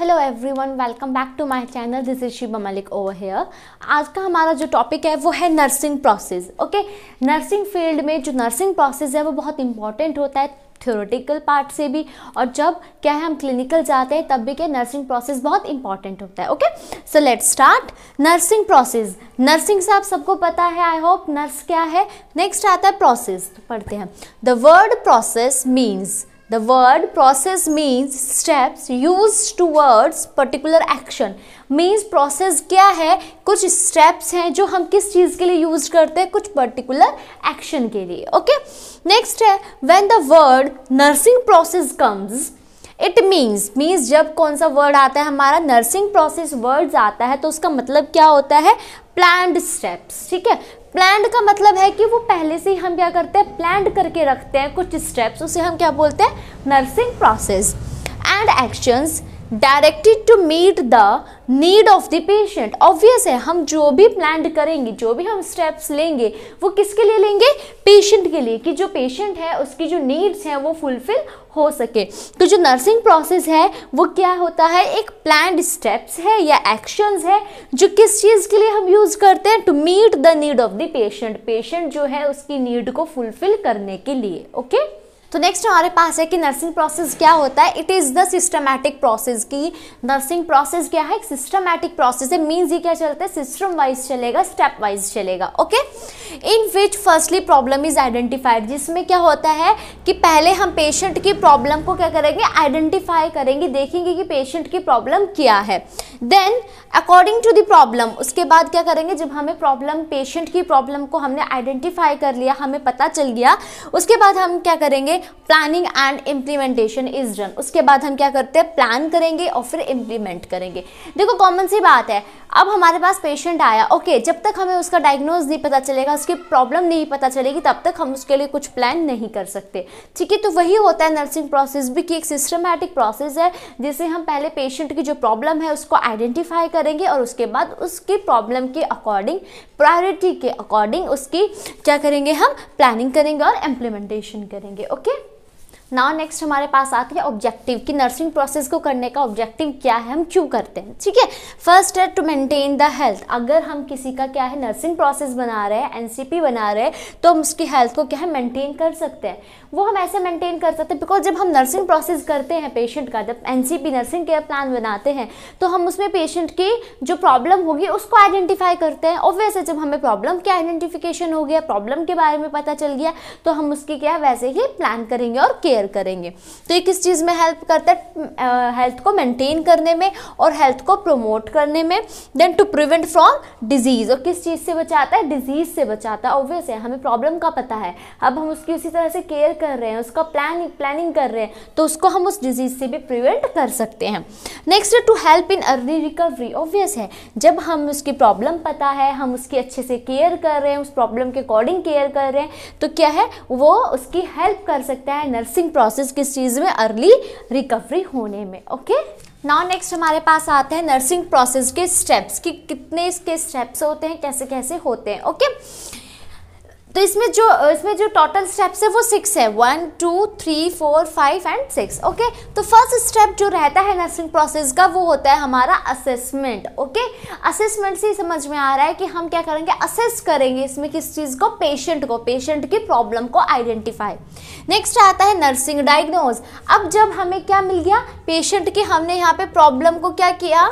Hello everyone welcome back to my channel this is Shiva Malik over here आज का हमारा जो टॉपिक है वो है nursing process okay nursing field में जो नर्सिंग प्रोसेस है वो बहुत इंपॉर्टेंट होता है थ्योरेटिकल पार्ट से भी और जब क्या है हम क्लिनिकल जाते हैं तब भी क्या नर्सिंग प्रोसेस बहुत इंपॉर्टेंट होता है okay so let start nursing process nursing से आप सबको पता है आई होप नर्स क्या है नेक्स्ट आता है प्रोसेस पढ़ते हैं the word process means The word process means steps used towards particular action. Means process क्या है कुछ steps हैं जो हम किस चीज़ के लिए use करते हैं कुछ particular action के लिए okay next है when the word nursing process comes it means means जब कौन सा वर्ड आता है हमारा नर्सिंग प्रोसेस वर्ड्स आता है तो उसका मतलब क्या होता है प्लान्ड स्टेप्स ठीक है प्लैंड का मतलब है कि वो पहले से ही हम क्या करते हैं प्लान करके रखते हैं कुछ स्टेप्स उसे हम क्या बोलते हैं nursing process and actions directed to meet the need of the patient obvious है हम जो भी प्लान करेंगे जो भी हम स्टेप्स लेंगे वो किसके लिए लेंगे पेशेंट के लिए कि जो पेशेंट है उसकी जो नीड्स हैं वो फुलफिल हो सके तो जो नर्सिंग प्रोसेस है वो क्या होता है एक प्लान स्टेप्स है या एक्शंस है जो किस चीज़ के लिए हम यूज़ करते हैं to meet the need of the patient patient जो है उसकी नीड को फुलफिल करने के लिए ओके okay? तो नेक्स्ट हमारे पास है कि नर्सिंग प्रोसेस क्या होता है it is the systematic process की नर्सिंग प्रोसेस क्या है एक सिस्टमैटिक प्रोसेस है मीन्स ये क्या चलता है सिस्टम वाइज चलेगा स्टेप वाइज चलेगा okay in which firstly problem is identified जिसमें क्या होता है कि पहले हम पेशेंट की प्रॉब्लम को क्या करेंगे आइडेंटिफाई करेंगे देखेंगे कि पेशेंट की प्रॉब्लम क्या है then according to the problem उसके बाद क्या करेंगे जब हमें प्रॉब्लम पेशेंट की प्रॉब्लम को हमने आइडेंटिफाई कर लिया हमें पता चल गया उसके बाद हम क्या करेंगे planning and implementation is done उसके बाद हम क्या करते हैं प्लान करेंगे और फिर इम्प्लीमेंट करेंगे देखो कॉमन सी बात है अब हमारे पास पेशेंट आया ओके जब तक हमें उसका डायग्नोज नहीं पता चलेगा उसकी प्रॉब्लम नहीं पता चलेगी तब तक हम उसके लिए कुछ प्लान नहीं कर सकते ठीक है तो वही होता है नर्सिंग प्रोसेस भी कि एक सिस्टमेटिक प्रोसेस है जिसे हम पहले पेशेंट की जो प्रॉब्लम है उसको आइडेंटिफाई करेंगे और उसके बाद उसकी प्रॉब्लम के अकॉर्डिंग प्रायोरिटी के अकॉर्डिंग उसकी क्या करेंगे हम प्लानिंग करेंगे और इम्प्लीमेंटेशन करेंगे ओके नाउ नेक्स्ट हमारे पास आती है ऑब्जेक्टिव कि नर्सिंग प्रोसेस को करने का ऑब्जेक्टिव क्या है हम क्यों करते हैं ठीक है फर्स्ट है टू मेंटेन द हेल्थ अगर हम किसी का क्या है नर्सिंग प्रोसेस बना रहे हैं एनसीपी बना रहे हैं तो हम उसकी हेल्थ को क्या है मेंटेन कर सकते हैं वो हम ऐसे मेंटेन कर सकते हैं बिकॉज जब हम नर्सिंग प्रोसेस करते हैं पेशेंट का जब एन नर्सिंग केयर प्लान बनाते हैं तो हम उसमें पेशेंट की जो प्रॉब्लम होगी उसको आइडेंटिफाई करते हैं ऑब्वियस है जब हमें प्रॉब्लम की आइडेंटिफिकेशन हो गया प्रॉब्लम के बारे में पता चल गया तो हम उसकी क्या वैसे ही प्लान करेंगे और केयर करेंगे तो ये किस चीज़ में हेल्प करता है हेल्थ hmm, को मेंटेन करने में और हेल्थ को प्रोमोट करने में then to prevent from disease और किस चीज़ से बचाता है डिजीज़ से बचाता है ऑब्वियस है हमें प्रॉब्लम का पता है अब हम उसकी उसी तरह से केयर कर रहे हैं उसका प्लान प्लानिंग कर रहे हैं तो उसको हम उस डिजीज़ से भी प्रिवेंट कर सकते हैं next to help in early recovery obvious है जब हम उसकी प्रॉब्लम पता है हम उसकी अच्छे से केयर कर रहे हैं उस प्रॉब्लम के अकॉर्डिंग केयर कर रहे हैं तो क्या है वो उसकी हेल्प कर सकता है नर्सिंग प्रोसेस किस चीज़ में अर्ली रिकवरी होने में ओके नाउ नेक्स्ट हमारे पास आते हैं नर्सिंग प्रोसेस के स्टेप्स कि कितने इसके स्टेप्स होते हैं कैसे कैसे होते हैं ओके okay? तो इसमें जो इसमें जो टोटल स्टेप्स है वो सिक्स है one two three four five and six okay तो फर्स्ट स्टेप जो रहता है नर्सिंग प्रोसेस का वो होता है हमारा असेसमेंट ओके असेसमेंट से समझ में आ रहा है कि हम क्या करेंगे असेस करेंगे इसमें किस चीज़ को पेशेंट को पेशेंट की प्रॉब्लम को आइडेंटिफाई नेक्स्ट आता है नर्सिंग डायग्नोज अब जब हमें क्या मिल गया पेशेंट की हमने यहाँ पे प्रॉब्लम को क्या किया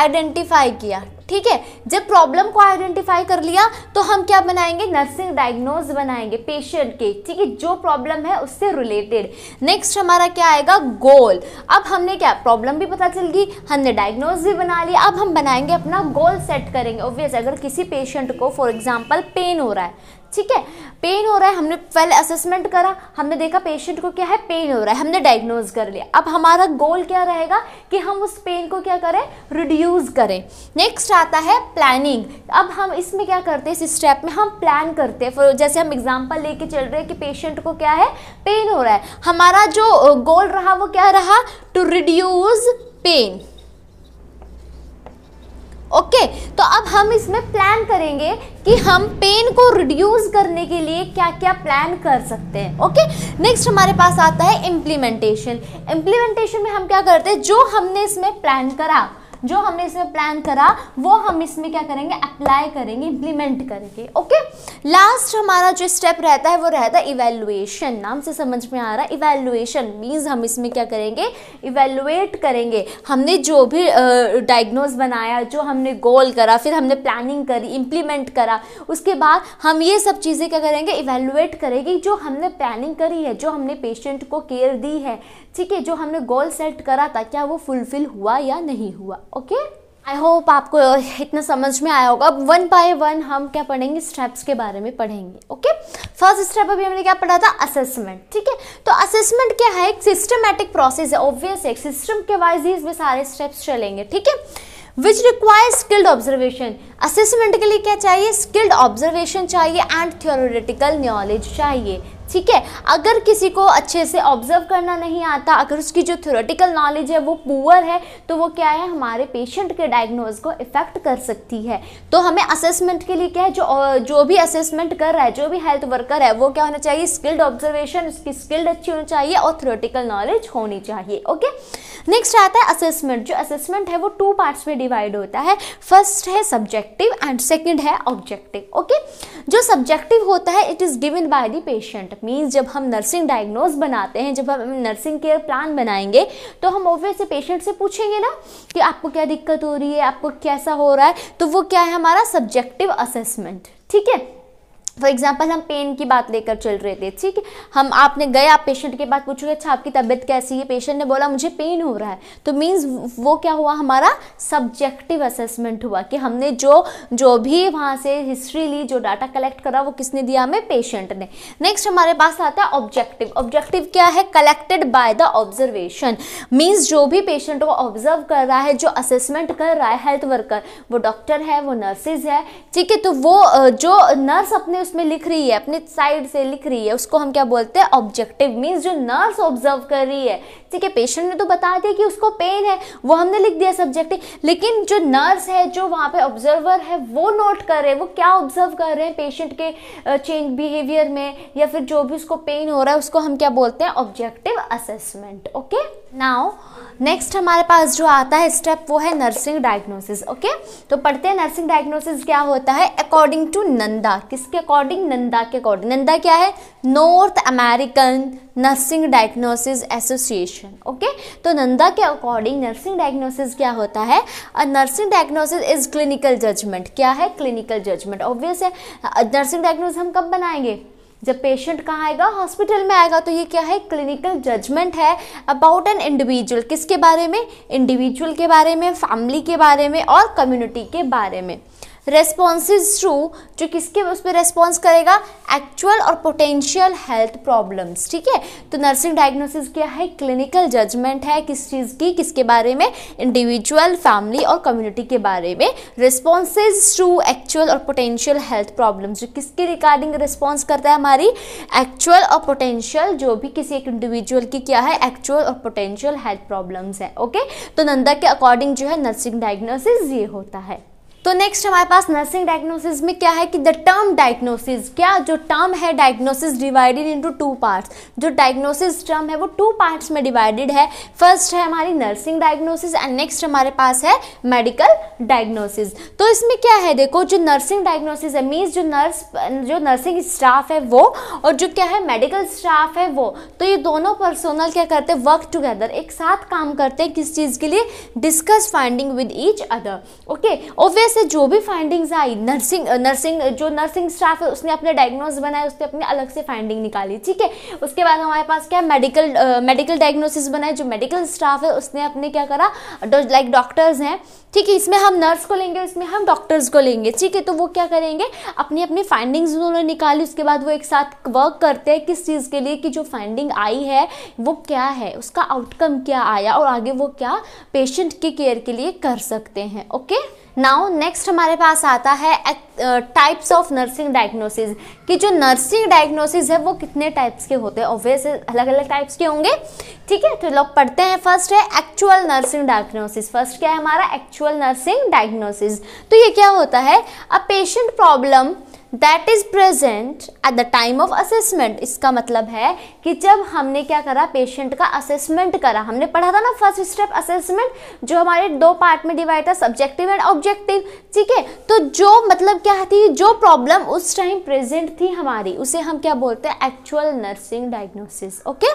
आइडेंटिफाई किया ठीक है जब प्रॉब्लम को आइडेंटिफाई कर लिया तो हम क्या बनाएंगे नर्सिंग डायग्नोज बनाएंगे पेशेंट के ठीक है जो प्रॉब्लम है उससे रिलेटेड नेक्स्ट हमारा क्या आएगा गोल अब हमने क्या प्रॉब्लम भी पता चल गई हमने डायग्नोज भी बना लिया अब हम बनाएंगे अपना गोल सेट करेंगे ऑब्वियस अगर किसी पेशेंट को फॉर एग्जाम्पल पेन हो रहा है ठीक है पेन हो रहा है हमने पहले असेसमेंट करा हमने देखा पेशेंट को क्या है पेन हो रहा है हमने डायग्नोज कर लिया अब हमारा गोल क्या रहेगा कि हम उस पेन को क्या करें रिड्यूस करें नेक्स्ट आता है प्लानिंग अब हम इसमें क्या करते हैं इस स्टेप में हम प्लान करते हैं जैसे हम एग्जाम्पल लेके चल रहे हैं कि पेशेंट को क्या है पेन हो रहा है हमारा जो गोल रहा वो क्या रहा टू रिड्यूज़ पेन ओके तो अब हम इसमें प्लान करेंगे कि हम पेन को रिड्यूस करने के लिए क्या क्या प्लान कर सकते हैं ओके नेक्स्ट हमारे पास आता है इम्प्लीमेंटेशन इम्प्लीमेंटेशन में हम क्या करते हैं जो हमने इसमें प्लान करा जो हमने इसमें प्लान करा वो हम इसमें क्या करेंगे अप्लाई करेंगे इम्प्लीमेंट करेंगे ओके लास्ट हमारा जो स्टेप रहता है वो रहता है इवेल्युएशन नाम से समझ में आ रहा है इवेल्युएशन मीन्स हम इसमें क्या करेंगे इवेल्युएट करेंगे हमने जो भी डायग्नोज uh, बनाया जो हमने गोल करा फिर हमने प्लानिंग करी इम्प्लीमेंट करा उसके बाद हम ये सब चीज़ें क्या करेंगे इवेल्युएट करेंगे जो हमने प्लानिंग करी है जो हमने पेशेंट को केयर दी है ठीक है जो हमने गोल सेट करा था क्या वो फुलफिल हुआ या नहीं हुआ ओके आई होप आपको uh, इतना समझ में आया होगा अब वन बाय वन हम क्या पढ़ेंगे स्टेप्स के बारे में पढ़ेंगे ओके फर्स्ट स्टेप अभी हमने क्या पढ़ा था असेसमेंट ठीक है तो असेसमेंट क्या है एक सिस्टमेटिक प्रोसेस है ऑब्वियस एक सिस्टम के वाइज ही इसमें सारे स्टेप्स चलेंगे ठीक है which require skilled observation assessment के लिए क्या चाहिए स्किल्ड ऑब्जर्वेशन चाहिए एंड थियोरिटिकल नॉलेज चाहिए ठीक है अगर किसी को अच्छे से ऑब्जर्व करना नहीं आता अगर उसकी जो थ्योरेटिकल नॉलेज है वो पुअर है तो वो क्या है हमारे पेशेंट के डायग्नोज को इफ़ेक्ट कर सकती है तो हमें असेसमेंट के लिए क्या है जो जो भी असेसमेंट कर रहा है जो भी हेल्थ वर्कर है वो क्या होना चाहिए स्किल्ड ऑब्जर्वेशन उसकी स्किल्ड अच्छी होनी चाहिए और थ्योरेटिकल नॉलेज होनी चाहिए ओके नेक्स्ट आता है असेसमेंट जो असेसमेंट है वो टू पार्ट्स में डिवाइड होता है फर्स्ट है सब्जेक्टिव एंड सेकेंड है ऑब्जेक्टिव ओके जो सब्जेक्टिव होता है it is given by the patient means जब हम नर्सिंग डायग्नोज बनाते हैं जब हम नर्सिंग केयर प्लान बनाएंगे तो हम ऑब्वियसली पेशेंट से पूछेंगे ना कि आपको क्या दिक्कत हो रही है आपको कैसा हो रहा है तो वो क्या है हमारा सब्जेक्टिव असेसमेंट ठीक है फॉर एग्जाम्पल हम पेन की बात लेकर चल रहे थे ठीक है हम आपने गए आप पेशेंट के पास पूछोगे अच्छा आपकी तबीयत कैसी है पेशेंट ने बोला मुझे पेन हो रहा है तो मीन्स वो क्या हुआ हमारा सब्जेक्टिव असेसमेंट हुआ कि हमने जो जो भी वहाँ से हिस्ट्री ली जो डाटा कलेक्ट करा वो किसने दिया हमें पेशेंट ने नेक्स्ट हमारे पास आता है ऑब्जेक्टिव ऑब्जेक्टिव क्या है collected by the observation means जो भी पेशेंट को ऑब्जर्व कर रहा है जो असेसमेंट कर रहा है हेल्थ वर्कर वो डॉक्टर है वो नर्सेज है ठीक है तो वो जो नर्स अपने उसमें लिख रही है अपने साइड से लिख रही है उसको हम क्या बोलते हैं ऑब्जेक्टिव मीन्स जो नर्स ऑब्जर्व कर रही है ठीक है पेशेंट ने तो बता दिया कि उसको पेन है वो हमने लिख दिया सब्जेक्टिव लेकिन जो नर्स है जो वहाँ पे ऑब्जर्वर है वो नोट कर रहे हैं वो क्या ऑब्जर्व कर रहे हैं पेशेंट के चेंज बिहेवियर में या फिर जो भी उसको पेन हो रहा है उसको हम क्या बोलते हैं objective assessment okay now next हमारे पास जो आता है स्टेप वो है नर्सिंग डायग्नोसिस ओके तो पढ़ते हैं नर्सिंग डायग्नोसिस क्या होता है अकॉर्डिंग टू नंदा किसके अकॉर्डिंग अकॉर्डिंग नंदा के अकॉर्डिंग नंदा क्या है North American nursing diagnosis association okay तो नंदा के अकॉर्डिंग नर्सिंग डायग्नोसिस क्या होता है nursing diagnosis is clinical judgement क्या है क्लिनिकल जजमेंट ऑब्वियस है नर्सिंग डायग्नोसिस हम कब बनाएंगे जब पेशेंट कहाँ आएगा हॉस्पिटल में आएगा तो ये क्या है क्लिनिकल जजमेंट है अबाउट एन इंडिविजुअल किसके बारे में इंडिविजुअल के बारे में फैमिली के बारे में और कम्युनिटी के बारे में रेस्पॉन्सेज थ्रू जो किसके उस पर रेस्पॉन्स करेगा एक्चुअल और पोटेंशियल हेल्थ प्रॉब्लम्स ठीक है तो नर्सिंग डायग्नोसिस क्या है क्लिनिकल जजमेंट है किस चीज़ की किसके बारे में इंडिविजुअल फैमिली और कम्युनिटी के बारे में रिस्पॉन्सेज थ्रू एक्चुअल और पोटेंशियल हेल्थ प्रॉब्लम्स जो किसके रिगार्डिंग रिस्पॉन्स करता है हमारी एक्चुअल और पोटेंशियल जो भी किसी एक इंडिविजुअल की क्या है एक्चुअल और पोटेंशियल हेल्थ प्रॉब्लम्स है ओके तो नंदा के अकॉर्डिंग जो है नर्सिंग डायग्नोसिस ये होता है तो नेक्स्ट हमारे पास नर्सिंग डायग्नोसिस में क्या है कि द टर्म डायग्नोसिस क्या जो टर्म है diagnosis divided into two parts जो डायग्नोसिस टर्म है वो टू पार्ट्स में डिवाइडेड है फर्स्ट है हमारी नर्सिंग डायग्नोसिस एंड नेक्स्ट हमारे पास है मेडिकल डायग्नोसिस तो इसमें क्या है देखो जो नर्सिंग डायग्नोसिस है मीन्स जो नर्स जो नर्सिंग स्टाफ है वो और जो क्या है मेडिकल स्टाफ है वो तो ये दोनों पर्सोनल क्या करते हैं वर्क टुगेदर एक साथ काम करते हैं किस चीज़ के लिए discuss finding with each other okay obvious से जो भी फाइंडिंग्स आई नर्सिंग नर्सिंग uh, uh, जो नर्सिंग स्टाफ है उसने अपने डायग्नोस बनाए उसने अपने अलग से फाइंडिंग निकाली ठीक है उसके बाद हमारे पास क्या मेडिकल मेडिकल डायग्नोसिस बनाए जो मेडिकल स्टाफ है उसने अपने क्या करा लाइक डॉक्टर्स हैं ठीक है इसमें हम नर्स को लेंगे इसमें हम डॉक्टर्स को लेंगे ठीक है तो वो क्या करेंगे अपनी अपनी फाइंडिंग्स उन्होंने निकाली उसके बाद वो एक साथ वर्क करते हैं किस चीज़ के लिए कि जो फाइंडिंग आई है वो क्या है उसका आउटकम क्या आया और आगे वो क्या पेशेंट के केयर के लिए कर सकते हैं ओके नाउ नेक्स्ट हमारे पास आता है टाइप्स ऑफ नर्सिंग डायग्नोसिस कि जो नर्सिंग डायग्नोसिस है वो कितने टाइप्स के होते हैं ऑब्वियस अलग अलग टाइप्स के होंगे ठीक है तो लोग पढ़ते हैं फर्स्ट है एक्चुअल नर्सिंग डायग्नोसिस फर्स्ट क्या है हमारा एक्चुअल नर्सिंग डायग्नोसिस तो ये क्या होता है a patient problem that is present at the time of assessment इसका मतलब है कि जब हमने क्या करा पेशेंट का असेसमेंट करा हमने पढ़ा था ना फर्स्ट स्टेप असेसमेंट जो हमारे दो पार्ट में डिवाइड था सब्जेक्टिव एंड ऑब्जेक्टिव ठीक है तो जो मतलब क्या थी जो प्रॉब्लम उस टाइम प्रेजेंट थी हमारी उसे हम क्या बोलते हैं actual nursing diagnosis okay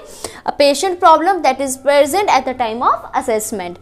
patient problem that is present at the time of assessment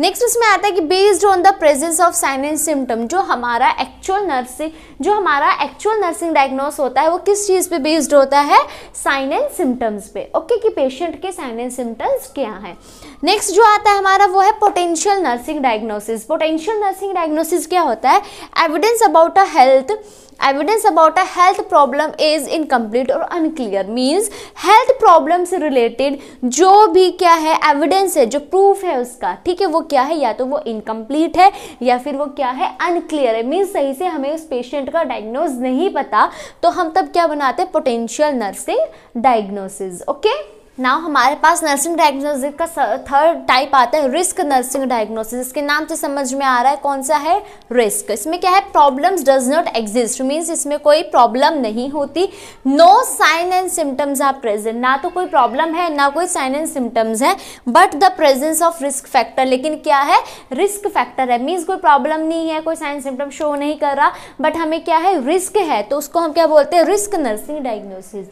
next इसमें आता है कि based on the presence of sign and symptom जो हमारा एक्चुअल नर्सिंग जो हमारा एक्चुअल नर्सिंग डायग्नोस होता है वो किस चीज़ पे बेस्ड होता है साइन एंड सिम्टम्स पे ओके okay, कि पेशेंट के साइन एंड सिम्टम्स क्या हैं नेक्स्ट जो आता है हमारा वो है potential nursing diagnosis potential nursing diagnosis क्या होता है evidence about a health evidence about a health problem is incomplete और अनक्लियर मीन्स हेल्थ प्रॉब्लम से रिलेटेड जो भी क्या है एविडेंस है जो प्रूफ है उसका ठीक है वो क्या है या तो वो इनकम्प्लीट है या फिर वो क्या है अनक्लियर है मीन्स सही से हमें उस पेशेंट का डायग्नोज नहीं पता तो हम तब क्या बनाते हैं potential nursing diagnosis okay now हमारे पास नर्सिंग डायग्नोसिस का थर्ड टाइप आता है रिस्क नर्सिंग डायग्नोसिस इसके नाम से समझ में आ रहा है कौन सा है रिस्क इसमें क्या है problems does not exist means इसमें कोई प्रॉब्लम नहीं होती no sign and symptoms are present ना तो कोई प्रॉब्लम है ना कोई साइन एंड सिम्टम्स है but the presence of risk factor लेकिन क्या है रिस्क फैक्टर है मीन्स कोई प्रॉब्लम नहीं है कोई साइन सिम्टम शो नहीं कर रहा बट हमें क्या है रिस्क है तो उसको हम क्या बोलते हैं रिस्क नर्सिंग डायग्नोसिस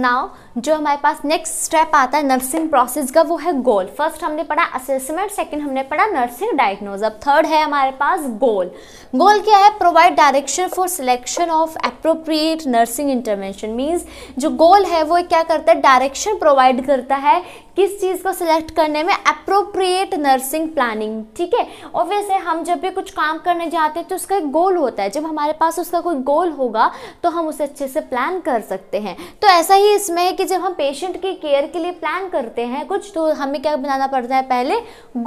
नाउ जो हमारे पास नेक्स्ट स्टेप आता है नर्सिंग प्रोसेस का वो है गोल फर्स्ट हमने पढ़ा असेसमेंट सेकंड हमने पढ़ा नर्सिंग डायग्नोज अब थर्ड है हमारे पास गोल गोल क्या है provide direction for selection of appropriate nursing intervention means जो गोल है वो क्या करता है डायरेक्शन प्रोवाइड करता है किस चीज़ को सिलेक्ट करने में अप्रोप्रिएट नर्सिंग प्लानिंग ठीक है ऑब्वियसली हम जब भी कुछ काम करने जाते हैं तो उसका एक गोल होता है जब हमारे पास उसका कोई गोल होगा तो हम उसे अच्छे से प्लान कर सकते हैं तो ऐसा ही इसमें है कि जब हम पेशेंट की केयर के लिए प्लान करते हैं कुछ तो हमें क्या बनाना पड़ता है पहले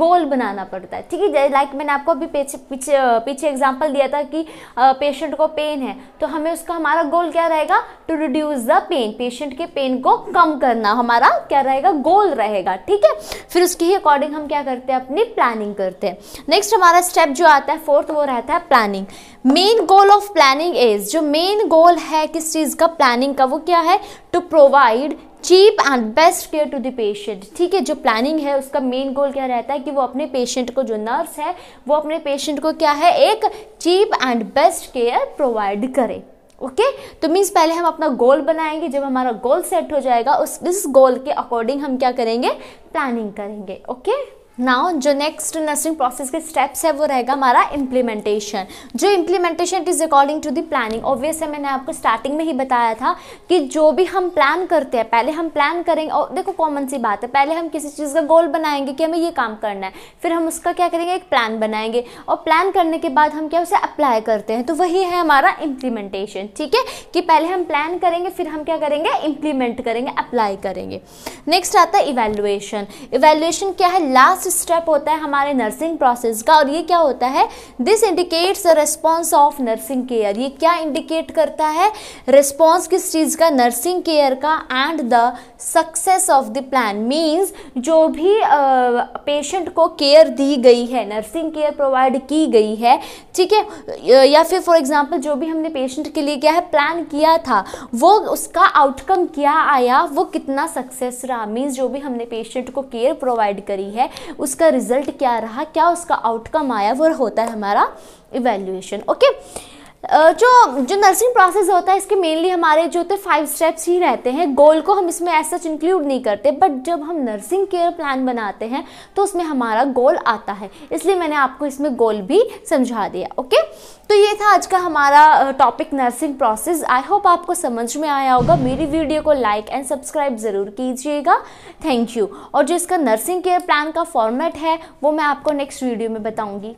गोल बनाना पड़ता है ठीक है लाइक मैंने आपको अभी पीछे पीछे पीछे एग्जाम्पल दिया था कि पेशेंट को पेन है तो हमें उसका हमारा गोल क्या रहेगा to reduce the pain patient के पेन को कम करना हमारा क्या रहेगा गोल रहेगा ठीक है फिर उसके ही अकॉर्डिंग हम क्या करते हैं अपनी प्लानिंग करते हैं नेक्स्ट हमारा स्टेप जो आता है फोर्थ वो रहता है planning main goal of planning is जो मेन गोल है किस चीज़ का प्लानिंग का वो क्या है to provide cheap and best care to the patient ठीक है जो प्लानिंग है उसका मेन गोल क्या रहता है कि वो अपने पेशेंट को जो नर्स है वो अपने पेशेंट को क्या है एक cheap and best care provide करे ओके okay? तो मीन्स पहले हम अपना गोल बनाएंगे जब हमारा गोल सेट हो जाएगा उस इस गोल के अकॉर्डिंग हम क्या करेंगे प्लानिंग करेंगे ओके okay? नाउ जो नेक्स्ट नर्सिंग प्रोसेस के स्टेप्स है वो रहेगा हमारा इम्प्लीमेंटेशन जो implementation it is according to the planning obvious है मैंने आपको स्टार्टिंग में ही बताया था कि जो भी हम प्लान करते हैं पहले हम प्लान करेंगे और देखो कॉमन सी बात है पहले हम किसी चीज़ का गोल बनाएंगे कि हमें ये काम करना है फिर हम उसका क्या करेंगे एक प्लान बनाएंगे और प्लान करने के बाद हम क्या उसे अप्लाई करते हैं तो वही है हमारा इम्प्लीमेंटेशन ठीक है कि पहले हम प्लान करेंगे फिर हम क्या करेंगे इम्प्लीमेंट करेंगे अप्लाई करेंगे नेक्स्ट आता है इवेल्युएशन इवेल्युएशन क्या है लास्ट लास्ट स्टेप होता है हमारे नर्सिंग प्रोसेस का और ये क्या होता है this indicates response of nursing care ये क्या इंडिकेट करता है रिस्पॉन्स किस चीज़ का नर्सिंग केयर का and the success of the plan means जो भी पेशेंट uh, को केयर दी गई है नर्सिंग केयर प्रोवाइड की गई है ठीक है या फिर फॉर एग्जाम्पल जो भी हमने पेशेंट के लिए क्या है प्लान किया था वो उसका आउटकम क्या आया वो कितना सक्सेस रहा मीन्स जो भी हमने पेशेंट को केयर प्रोवाइड करी है उसका रिजल्ट क्या रहा क्या उसका आउटकम आया वो होता है हमारा इवेल्यूएशन ओके जो जो नर्सिंग प्रोसेस होता है इसके मेनली हमारे जो होते हैं फाइव स्टेप्स ही रहते हैं गोल को हम इसमें ऐसा इंक्लूड नहीं करते बट जब हम नर्सिंग केयर प्लान बनाते हैं तो उसमें हमारा गोल आता है इसलिए मैंने आपको इसमें गोल भी समझा दिया ओके तो ये था आज का हमारा topic nursing process I hope आपको समझ में आया होगा मेरी वीडियो को लाइक एंड सब्सक्राइब ज़रूर कीजिएगा थैंक यू और जो इसका नर्सिंग केयर प्लान का फॉर्मेट है वो मैं आपको नेक्स्ट वीडियो में बताऊँगी